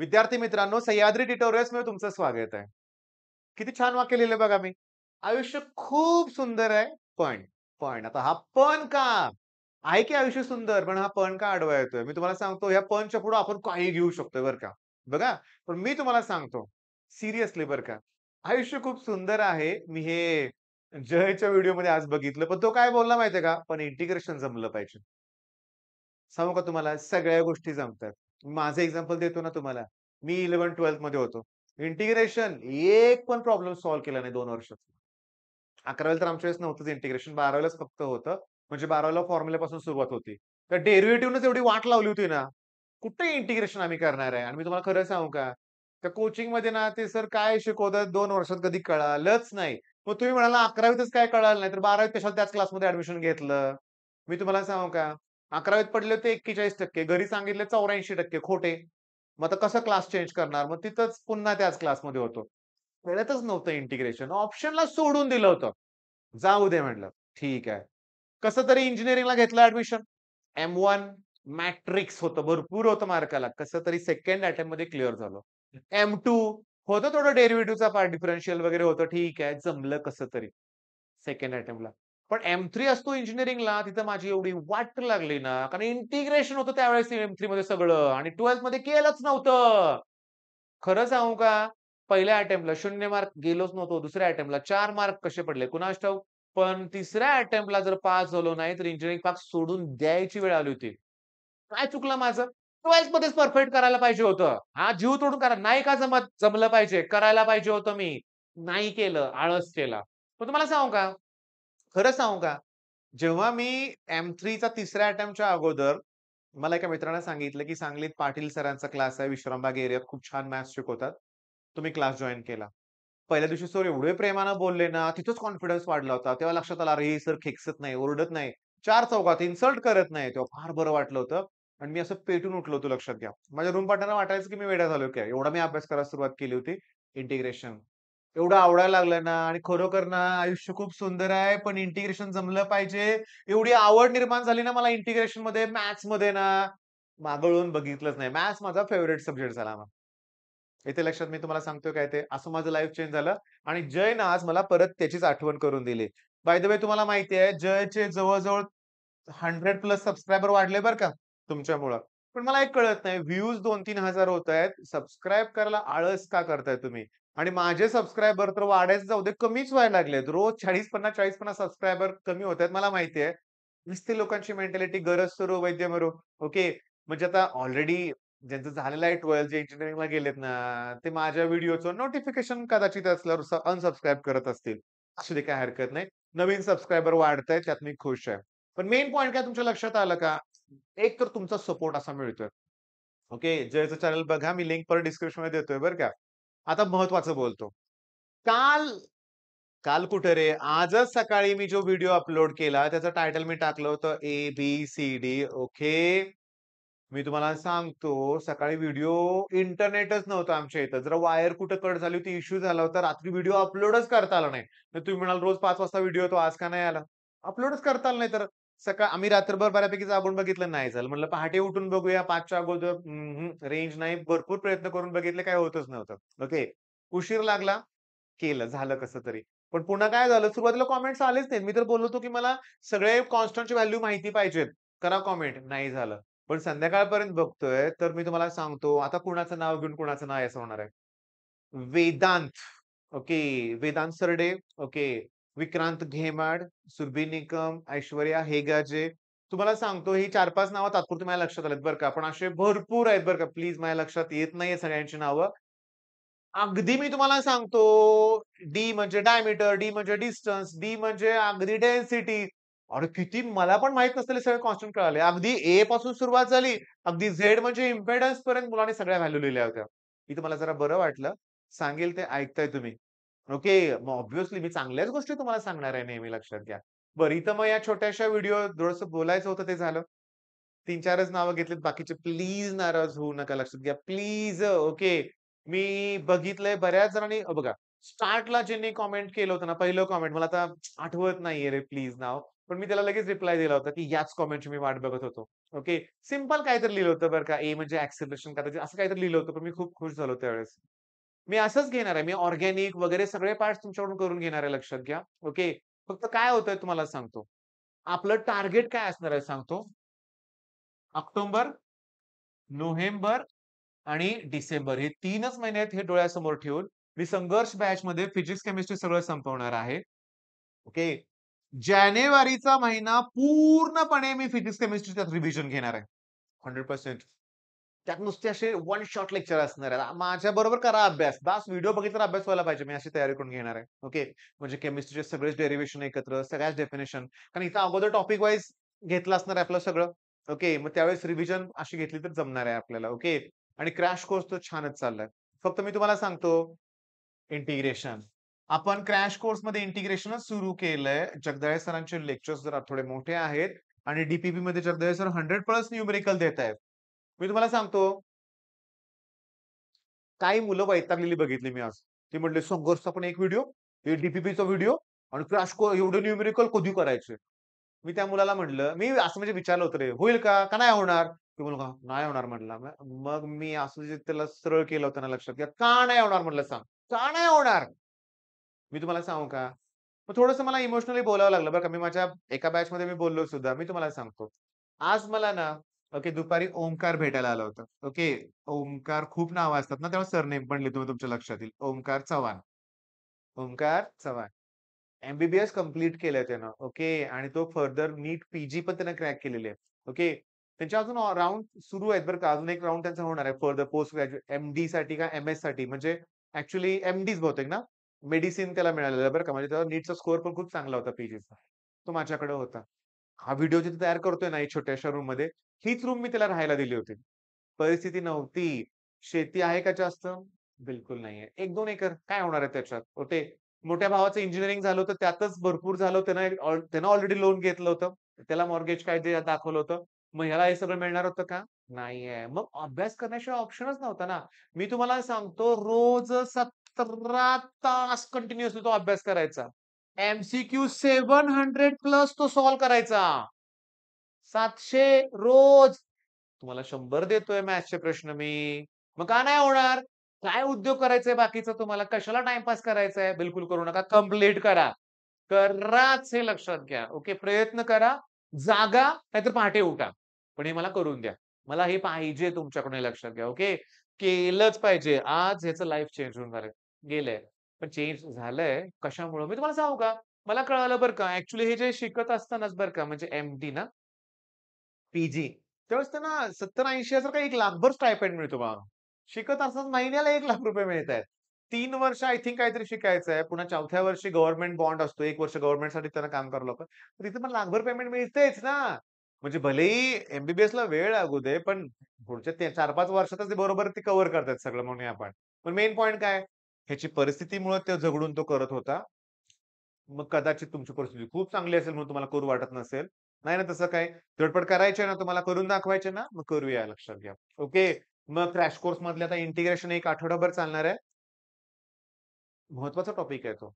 विद्यार्थी मित्रांनो सह्याद्री टिटोरियस मध्ये तुमचं स्वागत आहे किती छान वाक्य लिहिलं बघा मी आयुष्य खूप सुंदर आहे पण पण आता हा पण का आहे की आयुष्य सुंदर पण हा पण का आडवा येतोय मी तुम्हाला सांगतो ह्या पणच्या पुढे आपण काही घेऊ शकतोय बरं का बघा पण मी तुम्हाला सांगतो सिरियसली बरं का आयुष्य खूप सुंदर आहे मी हे जयच्या व्हिडिओमध्ये आज बघितलं पण तो काय बोलला माहितीये का पण इंटिग्रेशन जमलं पाहिजे सांगू का तुम्हाला सगळ्या गोष्टी जमतात माझं एक्झाम्पल देतो ना तुम्हाला मी इलेव्हन ट्वेल्थ मध्ये होतो इंटिग्रेशन एक पण प्रॉब्लेम सॉल्व्ह केला नाही दोन वर्षात अकरावी तर आमच्या वेळेस नव्हतंच इंटिग्रेशन बारावीलाच फक्त होतं म्हणजे बारावीला पासून सुरुवात होती तर डेरिव्हेटिव्हनच एवढी वाट लावली होती ना कुठे इंटिग्रेशन आम्ही करणार आहे आणि मी तुम्हाला खरं सांगू का त्या मध्ये ना ते सर काय शिकवतात दोन वर्षात कधी कळालंच नाही मग तुम्ही म्हणाला अकरावीतच काय कळालं नाही तर बारावीत कशाला त्याच क्लासमध्ये ऍडमिशन घेतलं मी तुम्हाला सांगू का अकरावीत पडले होते एक्केचाळीस टक्के घरी सांगितले चौऱ्याऐंशी टक्के खोटे मग आता कसं क्लास चेंज करणार मग तिथंच पुन्हा त्याच क्लासमध्ये होतो वेळेतच नव्हतं इंटिग्रेशन ऑप्शनला सोडून दिलं होतं जाऊ दे म्हटलं ठीक आहे कसं तरी इंजिनिअरिंगला घेतलं ऍडमिशन एम वन मॅट्रिक्स होतं भरपूर होतं मार्काला कसं तरी सेकंड अटेम्प्ट मध्ये क्लिअर झालो एम टू होतं थोडं डेरिव्हेटिव्हचा पार्ट डिफरन्शियल वगैरे होतं ठीक आहे जमलं कसं तरी सेकंड अटेम्प्टला पण एम थ्री असतो इंजिनिअरिंगला तिथं माझी एवढी वाट लागली ना कारण इंटिग्रेशन होतं त्यावेळेस एम थ्री मध्ये सगळं आणि ट्वेल्थ मध्ये केलंच नव्हतं खरं सांगू का पहिल्या अटेम्प्टला शून्य मार्क गेलोच नव्हतो दुसऱ्या अटेम्प्टला चार मार्क कसे पडले कुणास ठाऊ पण तिसऱ्या अटेम्प्टला जर पास झालो नाही तर इंजिनिअरिंग पास सोडून द्यायची वेळ आली होती काय चुकलं माझं ट्वेल्थ मध्येच परफेक्ट करायला पाहिजे होतं हा जीव तोडून करा नाही का जमत जमलं पाहिजे करायला पाहिजे होतं मी नाही केलं आळस केला पण तुम्हाला सांगू का खरं सांगू का जेव्हा मी एम चा तिसऱ्या अटेम्प्टच्या अगोदर मला एका मित्राने सांगितलं की सांगलीत पाटील सरांचा क्लास आहे विश्रामबाग एरियात खूप छान मॅथ्स शिकवतात तुम्ही क्लास जॉईन केला पहिल्या दिवशी सर एवढे प्रेमानं बोलले ना तिथंच कॉन्फिडन्स वाढला होता तेव्हा लक्षात आला अरे सर खेकसत नाही ओरडत नाही चार चौकात इन्सल्ट करत नाही तेव्हा फार बरं वाटलं होतं आणि मी असं पेटून उठलो होतो लक्षात घ्या माझ्या रूम पार्टनरला वाटायचं की मी वेडा झालो की एवढा मी अभ्यास करायला सुरुवात केली होती इंटिग्रेशन एवढं आवडायला लागलं ना आणि खरोखर ना आयुष्य खूप सुंदर आहे पण इंटिग्रेशन जमलं पाहिजे एवढी आवड निर्माण झाली ना मला इंटिग्रेशन मध्ये मॅथ्स मध्ये ना मागळून बघितलंच नाही मॅथ्स माझा फेवरेट सब्जेक्ट झाला मग इथे लक्षात मी तुम्हाला सांगतो काय ते असं माझं लाईफ चेंज झालं आणि जय ना आज मला परत त्याचीच आठवण करून दिली बाय द वे तुम्हाला माहिती आहे जयचे जवळजवळ हंड्रेड प्लस सबस्क्रायबर वाढले बरं का तुमच्यामुळं पण मला एक कळत नाही व्ह्यूज दोन तीन हजार होत आहेत सबस्क्राईब करायला आळस का करताय तुम्ही आणि माझे सबस्क्रायबर तर वाढायचं जाऊ दे कमीच व्हायला लागलेत रोज चाळीस पन्नास चाळीस पन्नास सबस्क्रायबर कमी होत आहेत मला माहिती आहे नुसती लोकांची मेंटॅलिटी गरज सुरू वैद्य मरू ओके म्हणजे आता ऑलरेडी ज्यांचं झालेलं आहे ट्वेल्थ जे इंजिनिअरिंगला गेलेत ना ते माझ्या व्हिडिओचं नोटिफिकेशन कदाचित असल्यावर अनसबस्क्राईब करत असतील असू दे काय हरकत नाही नवीन सबस्क्रायबर वाढत आहेत त्यात मी खुश आहे पण मेन पॉईंट काय तुमच्या लक्षात आलं का एक तर तुमचा सपोर्ट असा मिळतोय ओके जयचं चॅनल बघा मी लिंक पर डिस्क्रिप्शन मध्ये देतोय बरं का आता महत्वाचं बोलतो काल काल कुठे रे आजच सकाळी मी जो व्हिडिओ अपलोड केला त्याचं टायटल मी टाकलं होतं A B C D okay मी तुम्हाला सांगतो सकाळी व्हिडिओ इंटरनेटच नव्हतं आमच्या इथं जर वायर कुठं कट झाली होती इश्यू झाला होता रात्री व्हिडिओ अपलोडच करता आला नाही तुम्ही म्हणाल रोज पाच वाजता व्हिडिओ तो आज का नाही आला अपलोडच करता आला नाही तर सकाळ आम्ही रात्रभर बऱ्यापैकी जागून बघितलं नाही झालं म्हणलं पहाटे उठून बघूया पाचच्या अगोदर रेंज नाही भरपूर प्रयत्न करून बघितले काय होतच नव्हतं ओके उशीर लागला केलं झालं कसं तरी पण पुन्हा काय झालं सुरुवातीला कॉमेंट्स आलेच नाहीत मी तर बोललो होतो की मला सगळे कॉन्स्टंटची व्हॅल्यू माहिती पाहिजेत करा कॉमेंट नाही झालं पण संध्याकाळपर्यंत बघतोय तर मी तुम्हाला सांगतो आता कुणाचं नाव घेऊन कुणाचं नाव असं होणार आहे वेदांत ओके वेदांत सरडे ओके विक्रांत घेमाड सुरभी निकम ऐश्वर्या हेगाजे तुम्हाला सांगतो ही चार पाच नावं तात्पुरती माझ्या लक्षात आलेत बरं का पण असे भरपूर आहेत बरं का प्लीज माझ्या लक्षात येत नाहीये सगळ्यांची नावं अगदी मी तुम्हाला सांगतो डी म्हणजे डायमीटर डी म्हणजे डिस्टन्स डी म्हणजे अगदी डेन्सिटी अरे किती मला पण माहित नसलेले सगळे कॉन्स्टंट कळाले अगदी ए पासून सुरुवात झाली अगदी झेड म्हणजे इम्पेडन्स पर्यंत मुलाने सगळ्या व्हॅल्यू लिहिल्या होत्या मी तुम्हाला जरा बरं वाटलं सांगेल ते ऐकताय तुम्ही ओके मग ऑब्व्हियसली मी चांगल्याच गोष्टी तुम्हाला सांगणार आहे नेहमी लक्षात घ्या बरं इथं मग या छोट्याशा व्हिडिओ थोडस बोलायचं होतं ते झालं तीन चारच नावं घेतलीत बाकीचे प्लीज नाराज होऊ नका लक्षात घ्या प्लीज ओके मी बघितलंय बऱ्याच जणांनी बघा स्टार्टला ज्यांनी कॉमेंट केलं होतं ना पहिलं कॉमेंट मला आता आठवत नाहीये रे प्लीज नाव पण मी त्याला लगेच रिप्लाय दिला होता की याच कॉमेंटची मी वाट बघत होतो ओके सिम्पल काहीतरी लिहिलं होतं बरं का ए म्हणजे ऍक्सिलेशन काय असं काहीतरी लिहिलं होतं पण मी खूप खुश झालो त्यावेळेस मी असंच घेणार आहे मी ऑर्गॅनिक वगैरे सगळे पार्ट तुमच्याकडून करून घेणार आहे लक्षात घ्या ओके फक्त काय होतंय तुम्हाला सांगतो आपलं टार्गेट काय असणार आहे सांगतो ऑक्टोबर नोव्हेंबर आणि डिसेंबर हे तीनच महिने हे डोळ्यासमोर ठेवून मी संघर्ष बॅच मध्ये फिजिक्स केमिस्ट्री सगळं संपवणार आहे ओके जानेवारीचा महिना पूर्णपणे मी फिजिक्स केमिस्ट्रीचा रिव्हिजन घेणार आहे हंड्रेड पर्सेंट त्यात नुसते असे वन शॉट लेक्चर असणार आहेत माझ्या बरोबर करा अभ्यास दास व्हिडिओ बघितला अभ्यास व्हायला पाहिजे मी अशी तयारी करून घेणार आहे ओके म्हणजे केमिस्ट्रीचे सगळेच डेरिव्हेशन एकत्र सगळ्याच डेफिनेशन कारण इथं अगोदर टॉपिक वाईज घेतलं असणार आहे आपलं सगळं ओके मग त्यावेळेस रिव्हिजन अशी घेतली तर जमणार आहे आपल्याला ओके आणि क्रॅश कोर्स तर छानच चाललाय फक्त मी तुम्हाला सांगतो इंटिग्रेशन आपण क्रॅश कोर्समध्ये इंटिग्रेशनच सुरू केलंय जगदळे सरांचे लेक्चर्स जरा थोडे मोठे आहेत आणि डीपीपी मध्ये Jagdale sir hundred plus numerical देत आहेत मी तुम्हाला सांगतो काही मुलं वैतागलेली बघितली मी आज ते म्हणले संघर्षचा पण एक व्हिडिओ हे डीपीपीचा व्हिडिओ आणि क्रॅश को एवढं न्यूमेरिकल कधी करायचे मी त्या मुलाला म्हटलं मी असं म्हणजे विचारलं होतं रे होईल का का नाही होणार ते मुलगा नाही होणार म्हटला मग मी असं जे त्याला सरळ केलं होतं ना लक्षात घ्या का नाही होणार म्हटलं सांग का नाही होणार मी तुम्हाला सांगू का मग थोडंसं मला इमोशनली बोलावं लागलं बरं का मी माझ्या एका बॅच मध्ये मी बोललो सुद्धा मी तुम्हाला सांगतो आज मला ना ओके दुपारी ओमकार भेटायला आलं होता ओके ओमकार खूप नाव असतात ना तेव्हा सरनेम पण लिहितो तुमच्या लक्षात येईल ओंकार चव्हाण ओमकार चव्हाण एमबीबीएस कम्प्लीट केलंय त्यानं ओके आणि तो फर्दर नीट पीजी पण त्यानं क्रॅक केलेली आहे ओके त्यांच्या अजून राऊंड सुरू आहेत बरं का अजून एक राऊंड त्यांचा होणार आहे फर्दर पोस्ट ग्रॅज्युएट एमडी साठी का एम एस साठी म्हणजे ऍक्च्युली डी बहुतेक ना मेडिसिन त्याला मिळालेलं बरं का म्हणजे त्याचा नीटचा स्कोअर पण खूप चांगला होता पीजीचा तो माझ्याकडे होता हा व्हिडिओ जिथे तयार करतोय ना छोट्याशा रूम मध्ये हीच रूम मी त्याला राहायला दिली होती परिस्थिती नव्हती शेती आहे का जास्त बिलकुल नाहीये एक दोन एकर काय होणार आहे त्याच्यात होते मोठ्या भावाचं इंजिनिअरिंग झालं होतं त्यातच भरपूर झालं त्यानं त्यानं ऑलरेडी लोन घेतलं होतं त्याला मॉर्गेज काय दाखवलं होतं मग ह्याला हे सगळं मिळणार होतं का नाहीये मग अभ्यास करण्याशिवाय ऑप्शनच नव्हता ना मी तुम्हाला सांगतो रोज सतरा तास कंटिन्युअसली तो अभ्यास करायचा एमसीक्यू सेवन हंड्रेड प्लस तो सॉल्व्ह करायचा सातशे रोज तुम्हाला शंभर देतोय मॅथ्सचे प्रश्न मी मग का नाही होणार काय उद्योग करायचंय बाकीचं तुम्हाला कशाला टाइमपास करायचा आहे बिलकुल करू नका कम्प्लीट करा कराच हे लक्षात घ्या ओके प्रयत्न करा जागा नाहीतर पहाटे उठा पण हे मला करून द्या मला हे पाहिजे तुमच्याकडून लक्षात घ्या ओके केलंच पाहिजे आज ह्याचं लाईफ चेंज होऊन झालं गेलंय पण चेंज झालंय कशामुळे मी तुम्हाला सांगू का मला कळालं बरं का ऍक्च्युली हे जे शिकत असतानाच बरं का म्हणजे एम डी ना पीजी त्यावेळेस त्यांना सत्तर ऐंशी हजार का एक लाखभर स्टायपेंड मिळतो बा शिकत असताना महिन्याला एक लाख रुपये मिळत आहेत तीन वर्ष आय थिंक काहीतरी शिकायचं आहे पुन्हा चौथ्या वर्षी गव्हर्नमेंट बॉन्ड असतो एक वर्ष गव्हर्नमेंटसाठी त्यांना काम करलं पण तिथे पण लाखभर पेमेंट मिळतेच ना म्हणजे भलेही एमबीबीएस ला वेळ लागू दे पण पुढच्या चार पाच वर्षातच ते बरोबर ते कव्हर करतात सगळं म्हणून आपण पण मेन पॉईंट काय ह्याची परिस्थितीमुळे तो झगडून तो करत होता मग कदाचित तुमची परिस्थिती खूप चांगली असेल म्हणून तुम्हाला करू वाटत नसेल नाही ना तसं काय धडपड करायचे ना तुम्हाला करून दाखवायचे ना मग करूया लक्षात घ्या ओके मग क्रॅश कोर्स मधले आता इंटिग्रेशन एक आठवडाभर चालणार आहे महत्वाचा टॉपिक आहे तो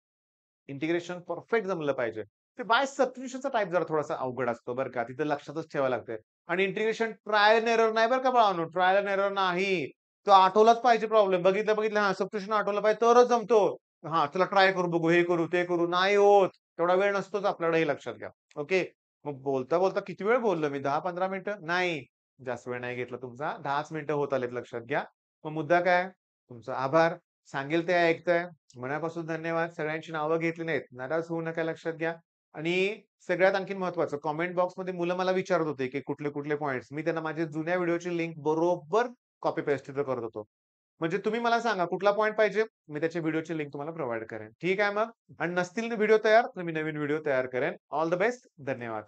इंटिग्रेशन परफेक्ट जमलं पाहिजे ते बाय सबस्टिट्यूशनचा टाईप जरा थोडासा अवघड असतो बरं का तिथं लक्षातच ठेवावं लागतंय आणि इंटिग्रेशन ट्रायल एरर नाही बरं का बाळानो ट्रायल एरर नाही तो आठवलाच पाहिजे प्रॉब्लेम बघितलं बघितलं हा सबस्क्रिप्शन आठवला पाहिजे तरच जमतो हा चला ट्राय करू बघू हे करू ते करू नाही होत तेवढा वेळ नसतोच आपल्याला हे लक्षात घ्या ओके मग बोलता बोलता किती वेळ बोललो मी दहा पंधरा मिनिटं नाही जास्त वेळ नाही घेतला तुमचा दहाच मिनिटं होत आलेत लक्षात घ्या मग मुद्दा काय तुमचा आभार सांगेल ते ऐकताय मनापासून धन्यवाद सगळ्यांची नावं घेतली नाहीत नाराज होऊ नका लक्षात घ्या आणि सगळ्यात आणखी महत्वाचं कॉमेंट बॉक्समध्ये मुलं मला विचारत होते की कुठले कुठले पॉईंट्स मी त्यांना माझ्या जुन्या व्हिडिओची लिंक बरोबर कॉपी पेस्ट तिथं करत होतो म्हणजे तुम्ही मला सांगा कुठला पॉईंट पाहिजे मी त्याच्या व्हिडिओची लिंक तुम्हाला प्रोव्हाइड करेन ठीक आहे मग आणि नसतील व्हिडिओ तयार तर मी नवीन व्हिडिओ तयार करेन ऑल द बेस्ट धन्यवाद